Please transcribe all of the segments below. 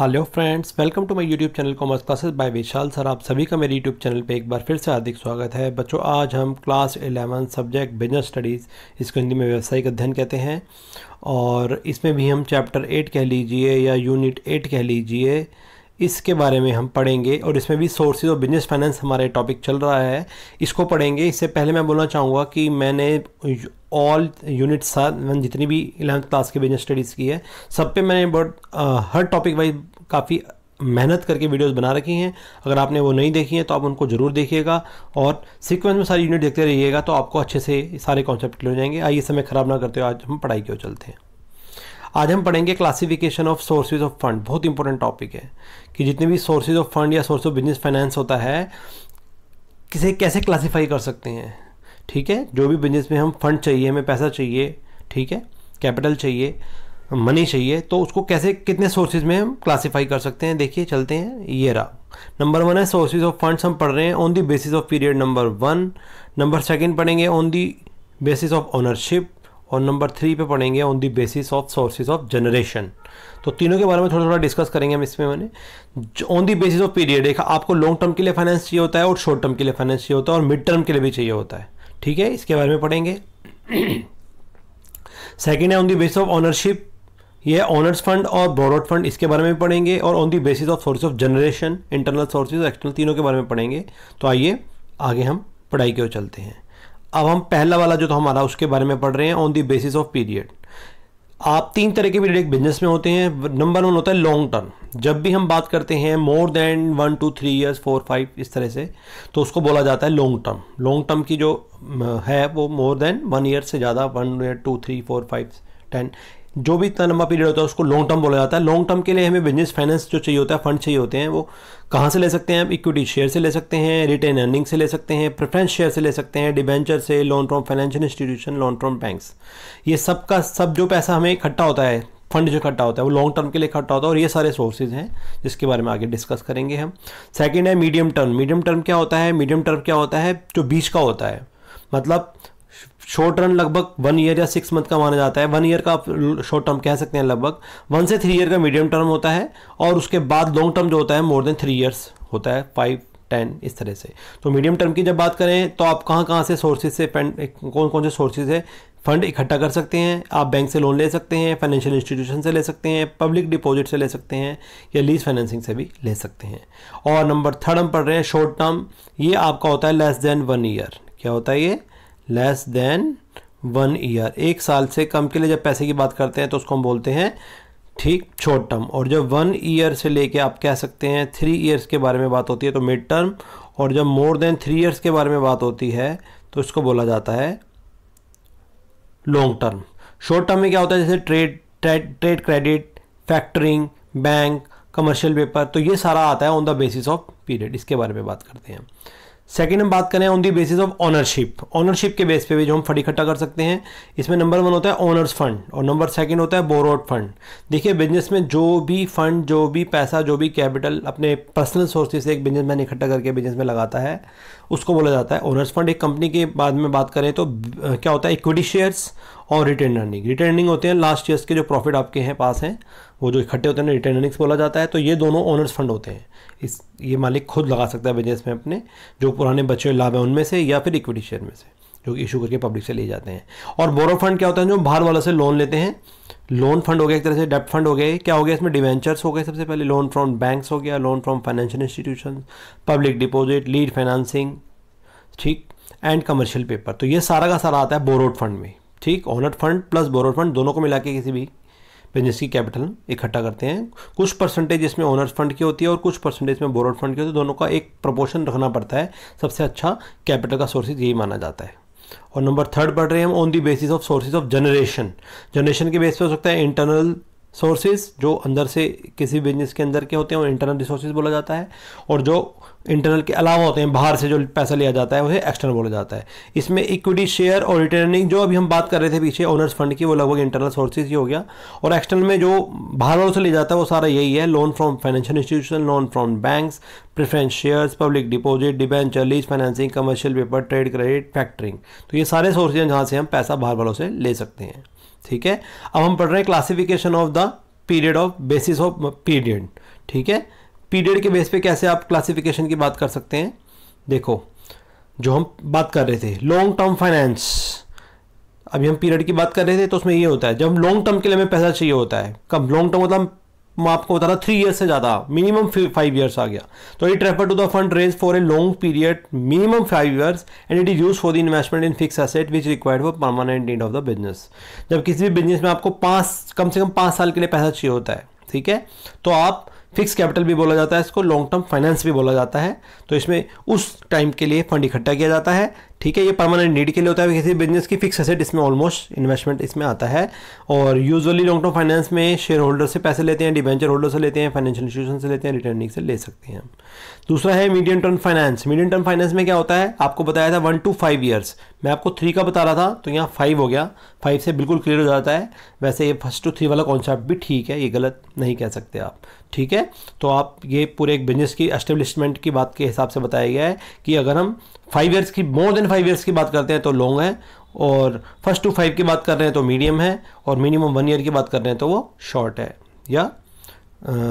hello friends welcome to my YouTube channel commerce classes by Vishal sir आप सभी का मेरे यूट्यूब चैनल पे एक बार फिर से हार्दिक स्वागत है बच्चों आज हम class eleven subject business studies इसको हिंदी में व्यावसायिक अध्ययन कहते हैं और इसमें भी हम चैप्टर एट कह लीजिए या यूनिट एट कह लीजिए इसके बारे में हम पढ़ेंगे और इसमें भी सोर्सेज और बिजनेस फाइनेंस हमारे टॉपिक चल रहा है इसको पढ़ेंगे इससे पहले मैं बोलना चाहूँगा कि मैंने ऑल यूनिट्स मैंने जितनी भी इलेवंथ क्लास के बिजनेस स्टडीज़ की है सब पे मैंने बहुत हर टॉपिक वाइज काफ़ी मेहनत करके वीडियोस बना रखी हैं अगर आपने वो नहीं देखी हैं तो आप उनको ज़रूर देखिएगा और सीक्वेंस में सारी यूनिट देखते रहिएगा तो आपको अच्छे से सारे कॉन्सेप्ट क्लियर हो जाएंगे आइए समय ख़राब ना करते हो आज हम पढ़ाई की ओर चलते हैं आज हम पढ़ेंगे classification of sources of fund बहुत इंपॉर्टेंट टॉपिक है कि जितने भी सोर्सेज ऑफ फंड या सोर्स ऑफ बिजनेस फाइनेंस होता है किसे कैसे क्लासीफाई कर सकते हैं ठीक है जो भी बिजनेस में हम फंड चाहिए हमें पैसा चाहिए ठीक है कैपिटल चाहिए मनी चाहिए तो उसको कैसे कितने सोर्सेज में हम क्लासीफाई कर सकते हैं देखिए चलते हैं ये रहा नंबर वन है सोर्सेज ऑफ फंड्स हम पढ़ रहे हैं on the basis of period number one number second पढ़ेंगे on the basis of ownership और नंबर थ्री पे पढ़ेंगे on the basis of sources of generation तो तीनों के बारे में थोड़ा थोड़ा डिस्कस करेंगे हम इसमें मैंने on the basis of period देखा आपको लॉन्ग टर्म के लिए फाइनेंस चाहिए होता है और शॉर्ट टर्म के लिए फाइनेंस चाहिए होता है और मिड टर्म के लिए भी चाहिए होता है ठीक है इसके बारे में पढ़ेंगे सेकेंड है on the basis of ownership ये ऑनर्स फंड और बोरोड फंड इसके बारे में पढ़ेंगे और on the basis of source of generation internal sources external तीनों के बारे में पढ़ेंगे तो आइए आगे हम पढ़ाई की ओर चलते हैं अब हम पहला वाला जो था तो हमारा उसके बारे में पढ़ रहे हैं on the basis of period आप तीन तरह के पीरियड एक बिजनेस में होते हैं नंबर वन होता है लॉन्ग टर्म जब भी हम बात करते हैं more than one two three years four five इस तरह से तो उसको बोला जाता है लॉन्ग टर्म लॉन्ग टर्म की जो है वो मोर देन वन ईयर से ज़्यादा one year two three four five ten जो भी इतना लंबा पीरियड होता है उसको लॉन्ग टर्म बोला जाता है लॉन्ग टर्म के लिए हमें बिजनेस फाइनेंस जो चाहिए होता है फंड चाहिए होते हैं वो कहाँ से ले सकते हैं आप इक्विटी शेयर से ले सकते हैं रिटेन अर्निंग से ले सकते हैं प्रेफरेंस शेयर से ले सकते हैं डिबेंचर से long term financial institution long term banks ये सब का सब जो पैसा हमें इकट्ठा होता है फंड जो इकट्ठा होता है वो लॉन्ग टर्म के लिए इकट्ठा होता है और ये सारे सोर्सेज हैं जिसके बारे में आगे डिस्कस करेंगे हम सेकेंड है मीडियम टर्म मीडियम टर्म क्या होता है मीडियम टर्म क्या होता है जो बीच का होता है मतलब शॉर्ट रन लगभग वन ईयर या सिक्स मंथ का माना जाता है वन ईयर का आप शॉर्ट टर्म कह सकते हैं लगभग वन से थ्री ईयर का मीडियम टर्म होता है और उसके बाद लॉन्ग टर्म जो होता है मोर देन थ्री ईयर्स होता है फाइव टेन इस तरह से तो मीडियम टर्म की जब बात करें तो आप कहाँ कहाँ से सोर्सेज से फंड कौन कौन से सोर्सेज है फंड इकट्ठा कर सकते हैं आप बैंक से लोन ले सकते हैं फाइनेंशियल इंस्टीट्यूशन से ले सकते हैं पब्लिक डिपॉजिट से ले सकते हैं या लीज फाइनेंसिंग से भी ले सकते हैं और नंबर थर्ड हम पढ़ रहे हैं शॉर्ट टर्म ये आपका होता है लेस देन वन ईयर क्या होता है ये लेस देन वन ईयर एक साल से कम के लिए जब पैसे की बात करते हैं तो उसको हम बोलते हैं ठीक शॉर्ट टर्म और जब वन ईयर से लेके आप कह सकते हैं थ्री ईयर्स के बारे में बात होती है तो मिड टर्म और जब मोर देन थ्री ईयर्स के बारे में बात होती है तो इसको बोला जाता है लॉन्ग टर्म शॉर्ट टर्म में क्या होता है जैसे trade trade credit factoring bank commercial paper तो ये सारा आता है on the basis of period इसके बारे में बात करते हैं सेकेंड हम बात करें on the basis of ownership ownership के बेस पे भी जो हम फंड इकट्ठा कर सकते हैं इसमें नंबर वन होता है ऑनर्स फंड और नंबर सेकेंड होता है बोरोड फंड देखिए बिजनेस में जो भी फंड जो भी पैसा जो भी कैपिटल अपने पर्सनल सोर्सेज से एक बिजनेस मैन इकट्ठा करके बिजनेस में लगाता है उसको बोला जाता है ओनर्स फंड एक कंपनी के बाद में बात करें तो क्या होता है इक्विटी शेयर्स और रिटर्न अर्निंग रिटर्न अर्निंग होते हैं लास्ट ईयर्स के जो प्रॉफिट आपके हैं पास हैं वो जो इकट्ठे होते हैं रिटेन अर्निंग्स बोला जाता है तो ये दोनों ओनर्स फंड होते हैं इस ये मालिक खुद लगा सकता है बिजनेस में अपने जो पुराने बच्चे लाभ हैं उनमें से या फिर इक्विटी शेयर में से जो इशू करके पब्लिक से ले जाते हैं और बोरो फंड क्या होता है जो बाहर वालों से लोन लेते हैं लोन फंड हो गया एक तरह से डेप्ट फंड हो गए क्या हो गया इसमें डिवेंचर्स हो गए सबसे पहले लोन फ्रॉम बैंक्स हो गया loan from financial institution public deposit lead financing ठीक एंड कमर्शियल पेपर तो ये सारा का सारा आता है बोरोड फंड में ठीक owner fund plus borrowed fund दोनों को मिला के किसी भी बिजनेस की कैपिटल इकट्ठा करते हैं कुछ परसेंटेज इसमें ओनर्स फंड की होती है और कुछ परसेंटेज में बोरोड फंड की होती है दोनों का एक प्रपोर्शन रखना पड़ता है सबसे अच्छा कैपिटल का सोर्सेज यही माना जाता है और नंबर थर्ड पढ़ रहे हैं हम on the basis of sources of generation generation के बेस पे हो सकता है इंटरनल सोर्सेज जो अंदर से किसी बिजनेस के अंदर के होते हैं उन्हें इंटरनल रिसोर्सेज बोला जाता है और जो इंटरनल के अलावा होते हैं बाहर से जो पैसा लिया जाता है उसे एक्सटर्नल बोला जाता है इसमें इक्विटी शेयर और रिटर्निंग जो अभी हम बात कर रहे थे पीछे ओनर्स फंड की वो लगभग इंटरनल सोर्सेज ही हो गया और एक्सटर्नल में जो बाहर वालों से लिया जाता है वो सारा यही है loan from financial institution loan from banks preference shares public deposit debenture lease financing commercial paper trade credit factoring तो ये सारे सोर्सेज हैं जहाँ से हम पैसा बाहर वालों से ले सकते हैं ठीक है अब हम पढ़ रहे हैं classification of the period of basis of period ठीक है पीरियड के बेस पे कैसे आप क्लासिफिकेशन की बात कर सकते हैं देखो जो हम बात कर रहे थे लॉन्ग टर्म फाइनेंस अभी हम पीरियड की बात कर रहे थे तो उसमें ये होता है जब हम लॉन्ग टर्म के लिए हमें पैसा चाहिए होता है कब लॉन्ग टर्म मतलब मैं आपको बता रहा थ्री ईयर्स से ज़्यादा मिनिमम फाइव ईयर्स आ गया तो it refer to the fund raise for a long period minimum five years and it is use for the investment in fix asset which required for permanent need of the business जब किसी भी business में आपको पांच कम से कम पांच साल के लिए पैसा चाहिए होता है ठीक है तो आप फिक्स कैपिटल भी बोला जाता है इसको लॉन्ग टर्म फाइनेंस भी बोला जाता है तो इसमें उस टाइम के लिए फंड इकट्ठा किया जाता है ठीक है ये परमानेंट नीड के लिए होता है किसी बिजनेस की फिक्स असेट इसमें ऑलमोस्ट इन्वेस्टमेंट इसमें आता है और यूजुअली लॉन्ग टर्म फाइनेंस में शेयर होल्डर से पैसे लेते हैं डिवेंचर होल्डर से लेते हैं फाइनेंशियल इंस्टीट्यूशन से लेते हैं रिटर्निंग से ले सकते हैं दूसरा है medium term finance medium term finance में क्या होता है आपको बताया था वन टू फाइव ईयर्स मैं आपको थ्री का बता रहा था तो यहाँ फाइव हो गया फाइव से बिल्कुल क्लियर हो जाता है वैसे ये फर्स्ट टू थ्री वाला कॉन्सेप्ट भी ठीक है ये गलत नहीं कह सकते आप ठीक है तो आप ये पूरे एक बिजनेस की एस्टेब्लिशमेंट की बात के हिसाब से बताया गया है कि अगर हम फाइव ईयर्स की मोर देन फाइव ईयर्स की बात करते हैं तो लॉन्ग है और फर्स्ट टू फाइव की बात कर रहे हैं तो मीडियम है और मिनिमम वन ईयर की बात कर रहे हैं तो वो शॉर्ट है या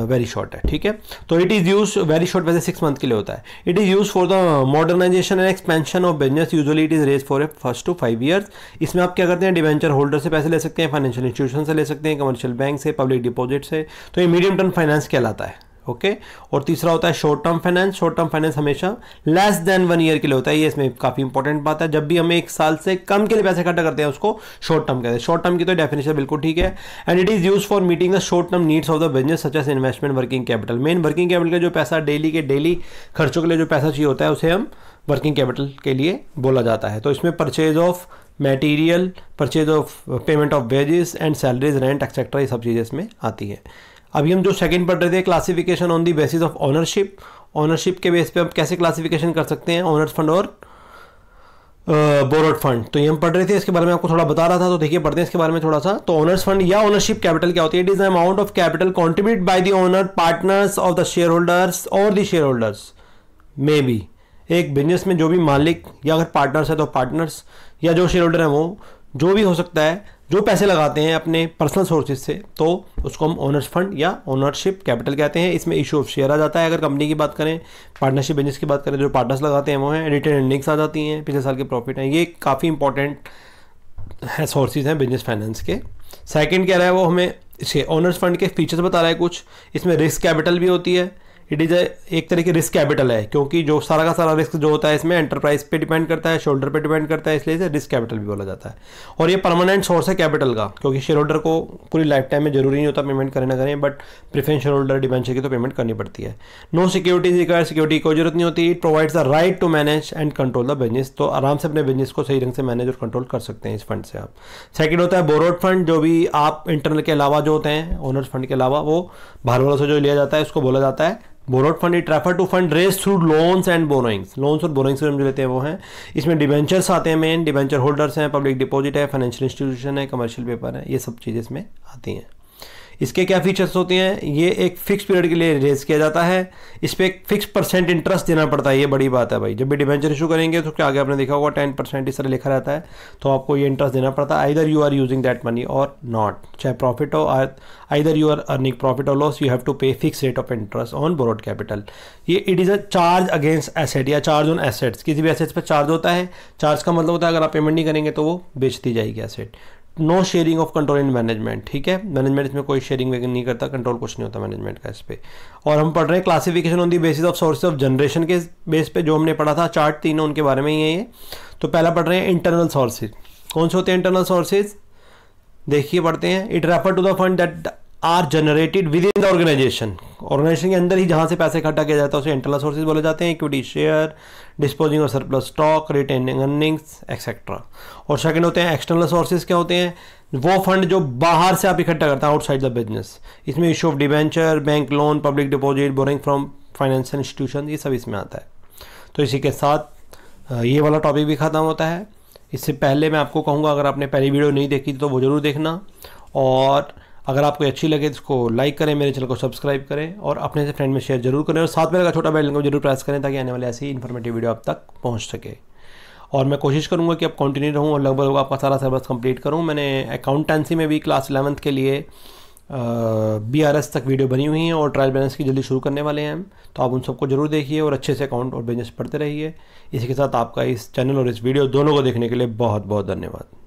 वेरी शॉर्ट है ठीक है तो it is use very short वैसे सिक्स मंथ के लिए होता है it is use for the modernization and expansion of business usually it is raise for a first to five years इसमें आप क्या करते हैं डिवेंचर होल्डर से पैसे ले सकते हैं फाइनेंशियल इंस्टीट्यूशन से ले सकते हैं कमर्शियल बैंक से पब्लिक डिपोजिट से तो ये मीडियम टर्म फाइनेंस कहलाता है ओके और तीसरा होता है short term finance short term finance हमेशा लेस देन वन ईयर के लिए होता है ये इसमें काफ़ी इंपॉर्टेंट बात है जब भी हमें एक साल से कम के लिए पैसे इकट्ठा करते हैं उसको शॉर्ट टर्म कहते हैं शॉर्ट टर्म की तो डेफिनेशन बिल्कुल ठीक है and it is use for meeting the short term needs of the business such as investment working capital main working capital का जो पैसा डेली के डेली खर्चों के लिए जो पैसा चाहिए होता है उसे हम वर्किंग कैपिटल के लिए बोला जाता है तो इसमें purchase of material purchase of payment of wages and salaries rent etcetera ये सब चीज़ें इसमें आती है अभी हम जो सेकंड पढ़ रहे थे classification on the basis of ownership ownership के बेस पे हम कैसे क्लासिफिकेशन कर सकते हैं ऑनर्स फंड और बोरोड फंड तो ये हम पढ़ रहे थे इसके बारे में आपको थोड़ा बता रहा था तो देखिए पढ़ते हैं इसके बारे में थोड़ा सा तो ऑनर्स फंड या ओनरशिप कैपिटल क्या होती है it is amount of capital contribute by the owner partners of the share holders और the share holders may be एक बिजनेस में जो भी मालिक या अगर पार्टनर्स है तो पार्टनर्स या जो शेयर होल्डर हैं वो जो भी हो सकता है जो पैसे लगाते हैं अपने पर्सनल सोर्सेज से तो उसको हम ओनर्स फंड या ओनरशिप कैपिटल कहते हैं इसमें इशू ऑफ शेयर आ जाता है अगर कंपनी की बात करें पार्टनरशिप बिजनेस की बात करें जो पार्टनर्स लगाते हैं वो हैं रिटर्न अर्निंग्स आ जाती हैं पिछले साल के प्रॉफिट हैं ये काफ़ी इंपॉर्टेंट है सोर्सेज हैं बिजनेस फाइनेंस के सेकेंड कह रहा है वो हमें इसके ओनर्स फंड के फीचर्स बता रहा है कुछ इसमें रिस्क कैपिटल भी होती है इट इज़ एक तरह की रिस्क कैपिटल है क्योंकि जो सारा का सारा रिस्क जो होता है इसमें एंटरप्राइज पे डिपेंड करता है शोल्डर पे डिपेंड करता है इसलिए इसे रिस्क कैपिटल भी बोला जाता है और ये परमानेंट सोर्स है कैपिटल का क्योंकि शेयर होल्डर को पूरी लाइफ टाइम में जरूरी नहीं होता पेमेंट करें ना करें but preference share holder debenture की तो पेमेंट करनी पड़ती है नो सिक्योरिटीज रिक्वायर सिक्योरिटी कोई जरूरत नहीं होती it provides the right to manage and control the business तो आराम से अपने बिजनेस को सही ढंग से मैनेज और कंट्रोल कर सकते हैं इस फंड से आप सेकेंड होता है बोरोड फंड जो भी आप इंटरनल के अलावा जो होते हैं ओनर्स फंड के अलावा वो बाहर वालों से जो लिया जाता है उसको बोला जाता है borrowed fund it refer to fund raise through loans and borrowings loans और बोरोइंग्स हम जो लेते हैं वो हैं इसमें डिवेंचर्स आते हैं मेन डिवेंचर होल्डर्स हैं पब्लिक डिपॉजिट है फाइनेंशियल इंस्टीट्यूशन है कमर्शियल पेपर है ये सब चीज़ें इसमें आती हैं इसके क्या फीचर्स होते हैं ये एक फिक्स पीरियड के लिए रेज किया जाता है इस पर एक फिक्स परसेंट इंटरेस्ट देना पड़ता है ये बड़ी बात है भाई जब भी डिवेंचर इशू करेंगे तो क्या आगे आपने देखा होगा टेन परसेंट इस तरह लिखा रहता है तो आपको ये इंटरेस्ट देना पड़ता है either you are using that money और नॉट चाहे प्रॉफिट हो either you are earning profit और loss you have to pay fix rate of interest on borrowed capital ये it is a charge against asset या charge on assets किसी भी assets पर charge होता है चार्ज का मतलब होता है अगर आप पेमेंट नहीं करेंगे तो वो बेच दी जाएगी asset no sharing of control in management ठीक है मैनेजमेंट इसमें कोई शेयरिंग वगैरह नहीं करता कंट्रोल कुछ नहीं होता मैनेजमेंट का इस पर और हम पढ़ रहे हैं classification on the basis of source of generation के बेस पे जो हमने पढ़ा था चार्ट तीनों उनके बारे में ही है ये तो पहला पढ़ रहे हैं इंटरनल सोर्सेज कौन से होते हैं इंटरनल सोर्सेज देखिए पढ़ते हैं it refer to the fund that are generated within the organization organization के अंदर ही जहाँ से पैसे इकट्ठा किया जाता है उसे इंटरनल सोर्सेज बोले जाते हैं equity share disposing of surplus stock retaining earnings etcetera और सेकेंड होते हैं एक्सटर्नल सोर्सेज क्या होते हैं वो फंड जो बाहर से आप इकट्ठा करते हैं आउटसाइड द बिजनेस इसमें issue of debenture bank loan public deposit borrowing from financial institution ये सब इसमें आता है तो इसी के साथ ये वाला टॉपिक भी ख़त्म होता है इससे पहले मैं आपको कहूँगा अगर आपने पहली वीडियो नहीं देखी तो वो ज़रूर देखना और अगर आपको अच्छी लगे तो इसको लाइक करें मेरे चैनल को सब्सक्राइब करें और अपने से फ्रेंड में शेयर जरूर करें और साथ में लगा छोटा बेल को जरूर प्रेस करें ताकि आने वाले ऐसी इन्फॉर्मेटिव वीडियो आप तक पहुँच सके और मैं कोशिश करूँगा कि आप कंटिन्यू रहूँ और लगभग आपका सारा सिलेबस कंप्लीट करूँ मैंने अकाउंटेंसी में भी क्लास इलेवंथ के लिए बी आर एस तक वीडियो बनी हुई हैं और ट्रायल बैलेंस की जल्दी शुरू करने वाले हैं तो आप उन सबको जरूर देखिए और अच्छे से अकाउंट और बिजनेस पढ़ते रहिए इसी के साथ आपका इस चैनल और इस वीडियो दोनों को देखने के लिए बहुत बहुत धन्यवाद